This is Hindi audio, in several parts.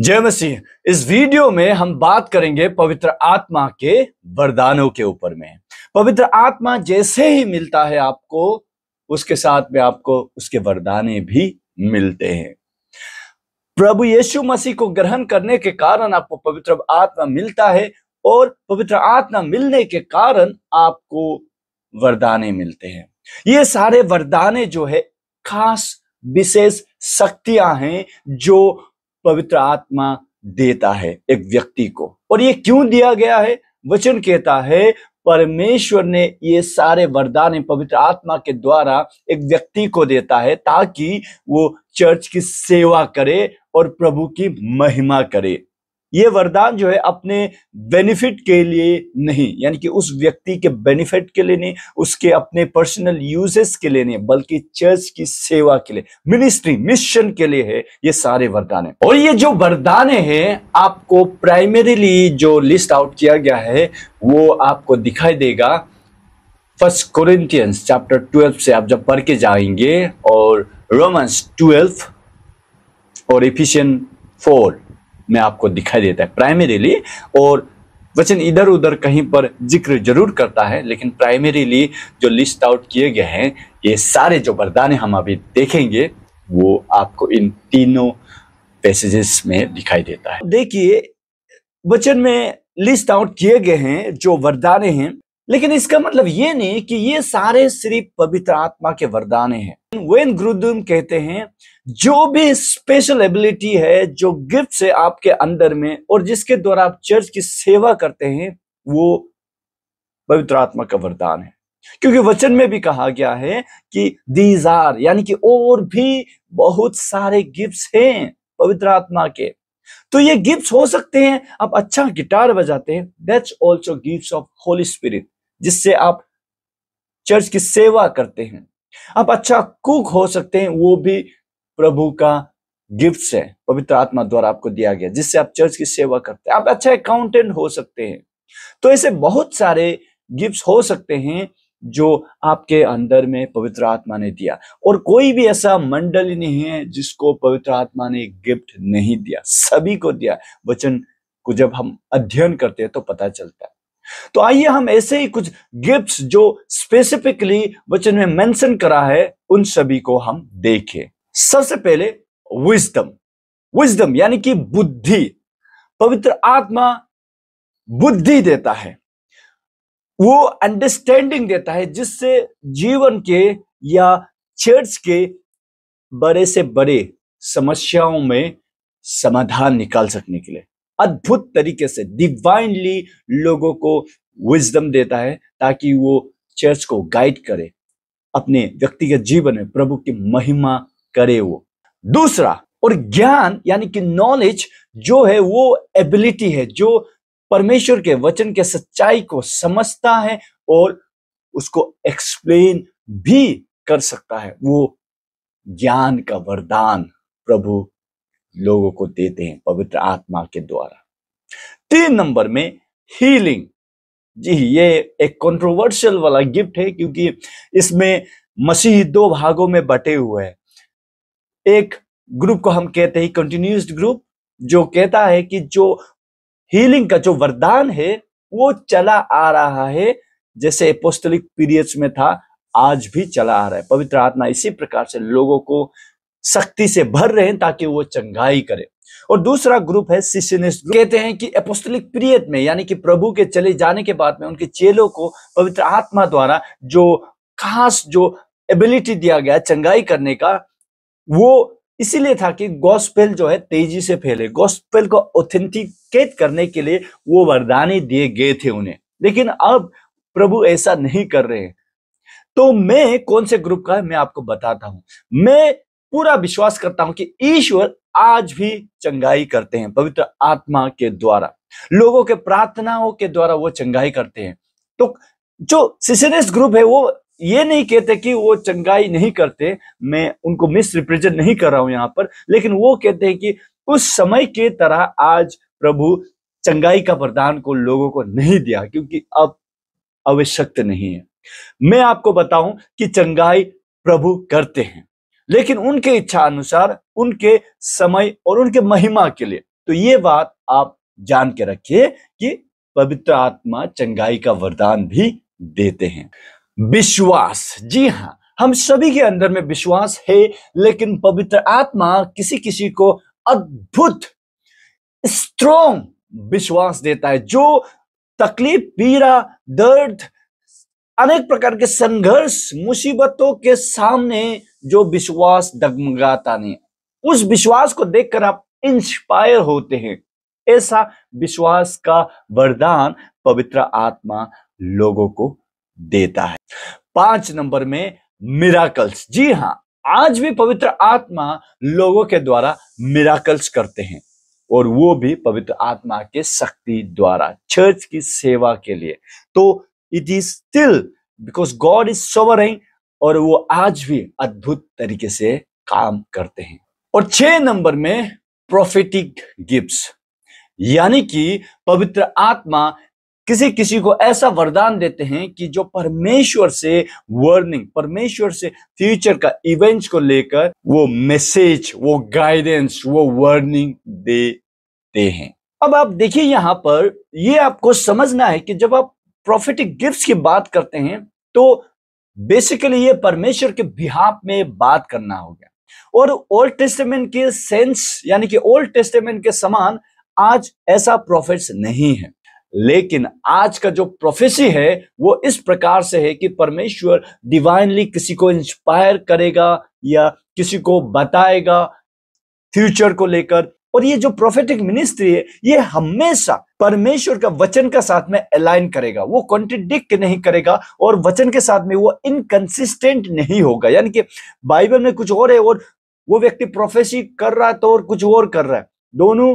जय मसीह इस वीडियो में हम बात करेंगे पवित्र आत्मा के वरदानों के ऊपर में पवित्र आत्मा जैसे ही मिलता है आपको उसके साथ में आपको उसके वरदाने भी मिलते हैं प्रभु यीशु मसीह को ग्रहण करने के कारण आपको पवित्र आत्मा मिलता है और पवित्र आत्मा मिलने के कारण आपको वरदाने मिलते हैं ये सारे वरदाने जो है खास विशेष शक्तियां हैं जो पवित्र आत्मा देता है एक व्यक्ति को और ये क्यों दिया गया है वचन कहता है परमेश्वर ने ये सारे वरदान पवित्र आत्मा के द्वारा एक व्यक्ति को देता है ताकि वो चर्च की सेवा करे और प्रभु की महिमा करे ये वरदान जो है अपने बेनिफिट के लिए नहीं यानी कि उस व्यक्ति के बेनिफिट के लिए नहीं उसके अपने पर्सनल यूजेस के लिए नहीं बल्कि चर्च की सेवा के लिए मिनिस्ट्री मिशन के लिए है ये सारे वरदान है और ये जो वरदान हैं आपको प्राइमरीली जो लिस्ट आउट किया गया है वो आपको दिखाई देगा फर्स्ट कोरिंथियंस चैप्टर ट्वेल्व से आप जब पढ़ के जाएंगे और रोमांस ट्वेल्व और इफिशियन फोर में आपको दिखाई देता है प्राइमरीली और वचन इधर उधर कहीं पर जिक्र जरूर करता है लेकिन प्राइमरीली जो लिस्ट आउट किए गए हैं ये सारे जो वरदान हम अभी देखेंगे वो आपको इन तीनों पैसेजेस में दिखाई देता है देखिए वचन में लिस्ट आउट किए गए हैं जो वरदाने हैं लेकिन इसका मतलब ये नहीं कि ये सारे सिर्फ पवित्र आत्मा के वरदाने हैं वेन ग्रुदम कहते हैं जो भी स्पेशल एबिलिटी है जो गिफ्ट है आपके अंदर में और जिसके द्वारा आप चर्च की सेवा करते हैं वो पवित्र आत्मा का वरदान है क्योंकि वचन में भी कहा गया है कि दीज आर यानी कि और भी बहुत सारे गिफ्ट हैं पवित्र आत्मा के तो ये गिफ्ट हो सकते हैं आप अच्छा गिटार बजाते हैं that's also gift of Holy Spirit जिससे आप चर्च की सेवा करते हैं आप अच्छा कुक हो सकते हैं वो भी प्रभु का गिफ्ट है पवित्र आत्मा द्वारा आपको दिया गया जिससे आप चर्च की सेवा करते हैं आप अच्छा अकाउंटेंट हो सकते हैं तो ऐसे बहुत सारे गिफ्ट हो सकते हैं जो आपके अंदर में पवित्र आत्मा ने दिया और कोई भी ऐसा मंडल नहीं है जिसको पवित्र आत्मा ने गिफ्ट नहीं दिया सभी को दिया वचन को जब हम अध्ययन करते हैं तो पता चलता है तो आइए हम ऐसे ही कुछ गिफ्ट्स जो स्पेसिफिकली वचन में मेंशन करा है उन सभी को हम देखें सबसे पहले विजडम विजडम यानी कि बुद्धि पवित्र आत्मा बुद्धि देता है वो अंडरस्टैंडिंग देता है जिससे जीवन के या चर्च के बड़े से बड़े समस्याओं में समाधान निकाल सकने के लिए अद्भुत तरीके से डिवाइनली लोगों को विजडम देता है ताकि वो चर्च को गाइड करे अपने व्यक्तिगत जीवन में प्रभु की महिमा करे वो दूसरा और ज्ञान यानी कि नॉलेज जो है वो एबिलिटी है जो परमेश्वर के वचन के सच्चाई को समझता है और उसको एक्सप्लेन भी कर सकता है वो ज्ञान का वरदान प्रभु लोगों को देते हैं पवित्र आत्मा के द्वारा तीन नंबर में हीलिंग जी ये एक कंट्रोवर्शियल वाला गिफ्ट है क्योंकि इसमें मसीह दो भागों में बटे हुए हैं एक ग्रुप को हम कहते हैं कंटिन्यूस ग्रुप जो कहता है कि जो हीलिंग का जो वरदान है वो चला आ रहा है जैसे एपोस्टलिक पीरियड्स में था आज भी चला आ रहा है पवित्र आत्मा इसी प्रकार से लोगों को सख्ती से भर रहे हैं ताकि वो चंगाई करे और दूसरा ग्रुप है सिसिनिस्ट कहते हैं कि एपोस्टलिक पीरियड में यानी कि प्रभु के चले जाने के बाद में उनके चेलों को पवित्र आत्मा द्वारा जो खास जो एबिलिटी दिया गया चंगाई करने का वो इसीलिए था कि गॉस्पेल जो है तेजी से फैले गॉस्पेल को ऑथेंटिकेट करने के लिए वो वरदानी दिए गए थे उन्हें लेकिन अब प्रभु ऐसा नहीं कर रहे हैं तो मैं कौन से ग्रुप का है मैं आपको बताता हूं मैं पूरा विश्वास करता हूं कि ईश्वर आज भी चंगाई करते हैं पवित्र आत्मा के द्वारा लोगों के प्रार्थनाओं के द्वारा वो चंगाई करते हैं तो जो सिसेनेस ग्रुप है वो ये नहीं कहते कि वो चंगाई नहीं करते मैं उनको मिस रिप्रेजेंट नहीं कर रहा हूं यहाँ पर लेकिन वो कहते हैं कि उस समय के तरह आज प्रभु चंगाई का वरदान को लोगों को नहीं दिया क्योंकि अब आवश्यक नहीं है मैं आपको बताऊं कि चंगाई प्रभु करते हैं लेकिन उनके इच्छा अनुसार उनके समय और उनके महिमा के लिए तो ये बात आप जान के रखिए कि पवित्र आत्मा चंगाई का वरदान भी देते हैं विश्वास जी हाँ हम सभी के अंदर में विश्वास है लेकिन पवित्र आत्मा किसी किसी को अद्भुत स्ट्रोंग विश्वास देता है जो तकलीफ पीड़ा दर्द अनेक प्रकार के संघर्ष मुसीबतों के सामने जो विश्वास डगमगाता नहीं उस विश्वास को देखकर आप इंस्पायर होते हैं ऐसा विश्वास का वरदान पवित्र आत्मा लोगों को देता है पांच नंबर में मिराकल्स जी हाँ आज भी पवित्र आत्मा लोगों के द्वारा मिराकल्स करते हैं और वो भी पवित्र आत्मा के शक्ति द्वारा चर्च की सेवा के लिए तो it is still because God is sovereign और वो आज भी अद्भुत तरीके से काम करते हैं और छह नंबर में प्रोफेटिक गिफ्ट यानी कि पवित्र आत्मा किसी किसी को ऐसा वरदान देते हैं कि जो परमेश्वर से वर्निंग परमेश्वर से फ्यूचर का इवेंट्स को लेकर वो मैसेज वो गाइडेंस वो वर्निंग देते हैं अब आप देखिए यहां पर ये आपको समझना है कि जब आप प्रोफेटिक गिफ्ट्स की बात करते हैं तो बेसिकली ये परमेश्वर के बिहाफ में बात करना हो गया और ओल्ड टेस्टमेंट के सेंस यानी कि ओल्ड टेस्टमेंट के समान आज ऐसा प्रोफेट्स नहीं है लेकिन आज का जो प्रोफेसी है वो इस प्रकार से है कि परमेश्वर डिवाइनली किसी को इंस्पायर करेगा या किसी को बताएगा फ्यूचर को लेकर और ये जो प्रोफेटिक मिनिस्ट्री है ये हमेशा परमेश्वर का वचन का साथ में अलाइन करेगा वो कॉन्ट्रिडिक्ट नहीं करेगा और वचन के साथ में वो इनकंसिस्टेंट नहीं होगा यानी कि बाइबल में कुछ और है और वो व्यक्ति प्रोफेसी कर रहा है तो और कुछ और कर रहा है दोनों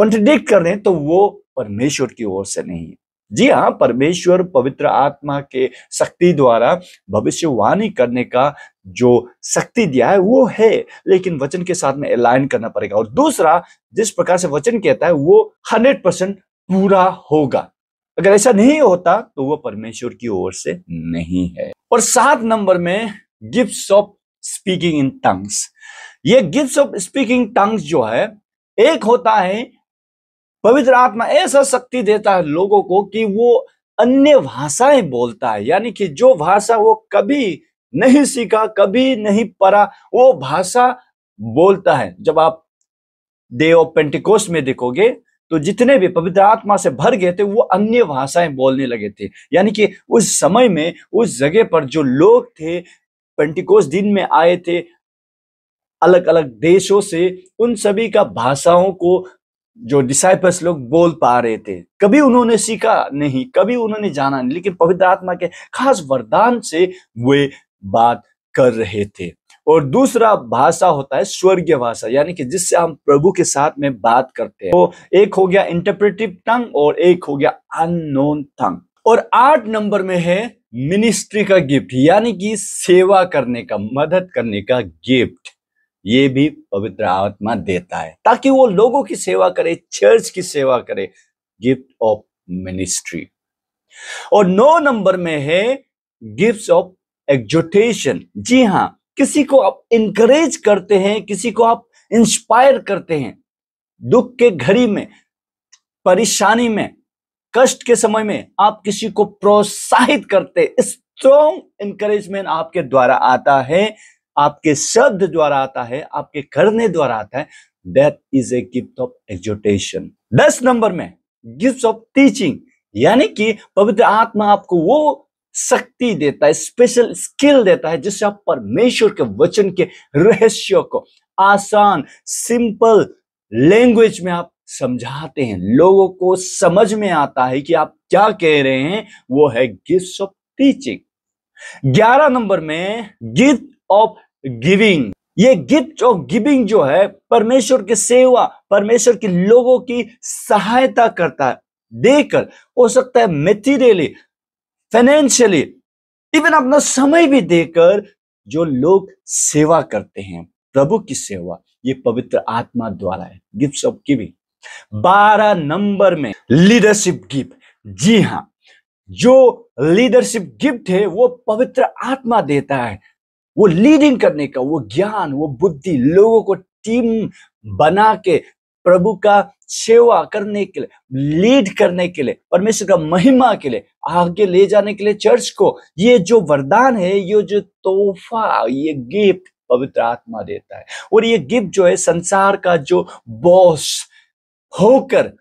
कॉन्ट्रिडिक्ट कर रहे हैं तो वो परमेश्वर की ओर से नहीं है जी हाँ परमेश्वर पवित्र आत्मा के शक्ति द्वारा भविष्यवाणी करने का जो शक्ति दिया है वो है लेकिन वचन के साथ में अलाइन करना पड़ेगा और दूसरा जिस प्रकार से वचन कहता है वो हंड्रेड परसेंट पूरा होगा अगर ऐसा नहीं होता तो वह परमेश्वर की ओर से नहीं है और सात नंबर में gift of speaking in tongues ये गिफ्ट ऑफ स्पीकिंग टंग्स जो है एक होता है पवित्र आत्मा ऐसा शक्ति देता है लोगों को कि वो अन्य भाषाएं बोलता है यानी कि जो भाषा वो कभी नहीं सीखा कभी नहीं पढ़ा वो भाषा बोलता है जब आप डे ऑफ पेंटिकोस में देखोगे तो जितने भी पवित्र आत्मा से भर गए थे वो अन्य भाषाएं बोलने लगे थे यानी कि उस समय में उस जगह पर जो लोग थे पेंटिकोस दिन में आए थे अलग अलग देशों से उन सभी का भाषाओं को जो डिसाइपल्स लोग बोल पा रहे थे कभी उन्होंने सीखा नहीं कभी उन्होंने जाना नहीं लेकिन पवित्र आत्मा के खास वरदान से वे बात कर रहे थे और दूसरा भाषा होता है स्वर्गीय भाषा यानी कि जिससे हम प्रभु के साथ में बात करते हैं तो एक हो गया इंटरप्रेटिव टंग और एक हो गया अननोन टंग और आठ नंबर में है मिनिस्ट्री का गिफ्ट यानी कि सेवा करने का मदद करने का गिफ्ट ये भी पवित्र आत्मा देता है ताकि वो लोगों की सेवा करे चर्च की सेवा करे गिफ्ट ऑफ मिनिस्ट्री और नौ नंबर में है गिफ्ट ऑफ एग्जोटेशन जी हाँ किसी को आप इंकरेज करते हैं किसी को आप इंस्पायर करते हैं दुख के घड़ी में परेशानी में कष्ट के समय में आप किसी को प्रोत्साहित करते स्ट्रॉन्ग इंकरेजमेंट आपके द्वारा आता है आपके शब्द द्वारा आता है आपके करने द्वारा आता है that is a gift of exhortation दस नंबर में गिफ्ट ऑफ टीचिंग यानी कि पवित्र आत्मा आपको वो शक्ति देता है स्पेशल स्किल देता है जिससे आप परमेश्वर के वचन के रहस्यों को आसान सिंपल लैंग्वेज में आप समझाते हैं लोगों को समझ में आता है कि आप क्या कह रहे हैं वो है गिफ्ट ऑफ टीचिंग ग्यारह नंबर में गिफ्ट ऑफ गिविंग ये गिफ्ट ऑफ गिविंग जो है परमेश्वर की सेवा परमेश्वर के लोगों की सहायता करता है देकर हो सकता है मेटीरियली फाइनेंशियली इवन अपना समय भी देकर जो लोग सेवा करते हैं प्रभु की सेवा ये पवित्र आत्मा द्वारा है गिफ्ट ऑफ गिविंग बारह नंबर में लीडरशिप गिफ्ट जी हाँ जो लीडरशिप गिफ्ट है वो पवित्र आत्मा देता है वो लीडिंग करने का वो ज्ञान वो बुद्धि लोगों को टीम बना के प्रभु का सेवा करने के लिए लीड करने के लिए परमेश्वर का महिमा के लिए आगे ले जाने के लिए चर्च को ये जो वरदान है ये जो तोहफा ये गिफ्ट पवित्र आत्मा देता है और ये गिफ्ट जो है संसार का जो बॉस होकर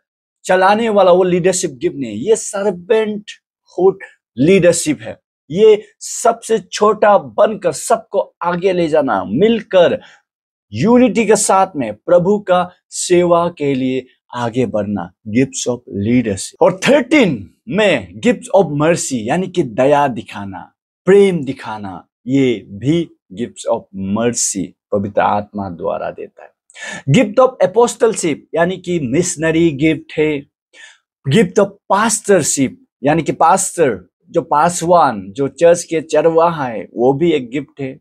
चलाने वाला वो लीडरशिप गिफ्ट नहीं ये सर्वेंट हुड लीडरशिप है ये सबसे छोटा बनकर सबको आगे ले जाना मिलकर यूनिटी के साथ में प्रभु का सेवा के लिए आगे बढ़ना गिफ्ट ऑफ लीडरशिप और थर्टीन में गिफ्ट ऑफ मर्सी यानी कि दया दिखाना प्रेम दिखाना ये भी गिफ्ट ऑफ मर्सी पवित्र आत्मा द्वारा देता है गिफ्ट ऑफ एपोस्टलशिप यानी कि मिशनरी गिफ्ट है गिफ्ट ऑफ पास्टरशिप यानी कि पास्टर जो पासवान जो चर्च के चरवाहा है वो भी एक गिफ्ट है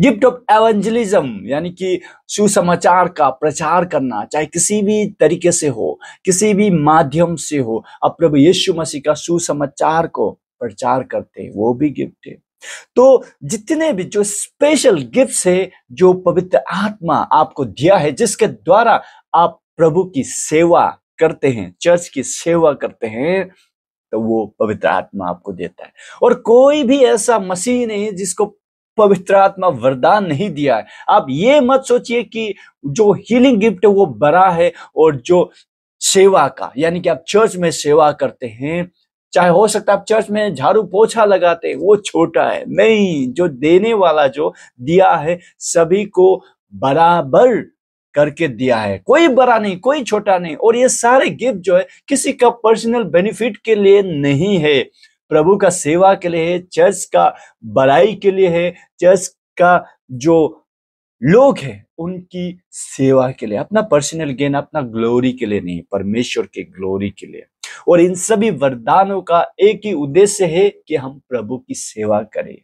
गिफ्ट ऑफ एवेंजलिज्म यानी कि सुसमाचार का प्रचार करना चाहे किसी भी तरीके से हो किसी भी माध्यम से हो अब प्रभु यीशु मसीह का सुसमाचार को प्रचार करते हैं वो भी गिफ्ट है तो जितने भी जो स्पेशल गिफ्ट है जो पवित्र आत्मा आपको दिया है जिसके द्वारा आप प्रभु की सेवा करते हैं चर्च की सेवा करते हैं तो वो पवित्र आत्मा आपको देता है और कोई भी ऐसा मसीह नहीं जिसको पवित्र आत्मा वरदान नहीं दिया है आप ये मत सोचिए कि जो हीलिंग गिफ्ट है वो बड़ा है और जो सेवा का यानी कि आप चर्च में सेवा करते हैं चाहे हो सकता है आप चर्च में झाड़ू पोछा लगाते वो छोटा है नहीं जो देने वाला जो दिया है सभी को बराबर करके दिया है कोई बड़ा नहीं कोई छोटा नहीं और ये सारे गिफ्ट जो है किसी का पर्सनल बेनिफिट के लिए नहीं है प्रभु का सेवा के लिए है चर्च का बड़ाई के लिए है चर्च का जो लोग हैं उनकी सेवा के लिए अपना पर्सनल गेन अपना ग्लोरी के लिए नहीं परमेश्वर के ग्लोरी के लिए और इन सभी वरदानों का एक ही उद्देश्य है कि हम प्रभु की सेवा करें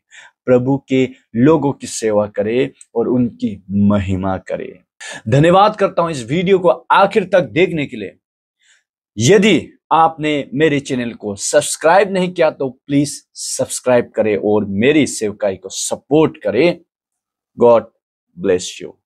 प्रभु के लोगों की सेवा करें और उनकी महिमा करें धन्यवाद करता हूं इस वीडियो को आखिर तक देखने के लिए यदि आपने मेरे चैनल को सब्सक्राइब नहीं किया तो प्लीज सब्सक्राइब करें और मेरी सेवकाई को सपोर्ट करें गॉड ब्लेस यू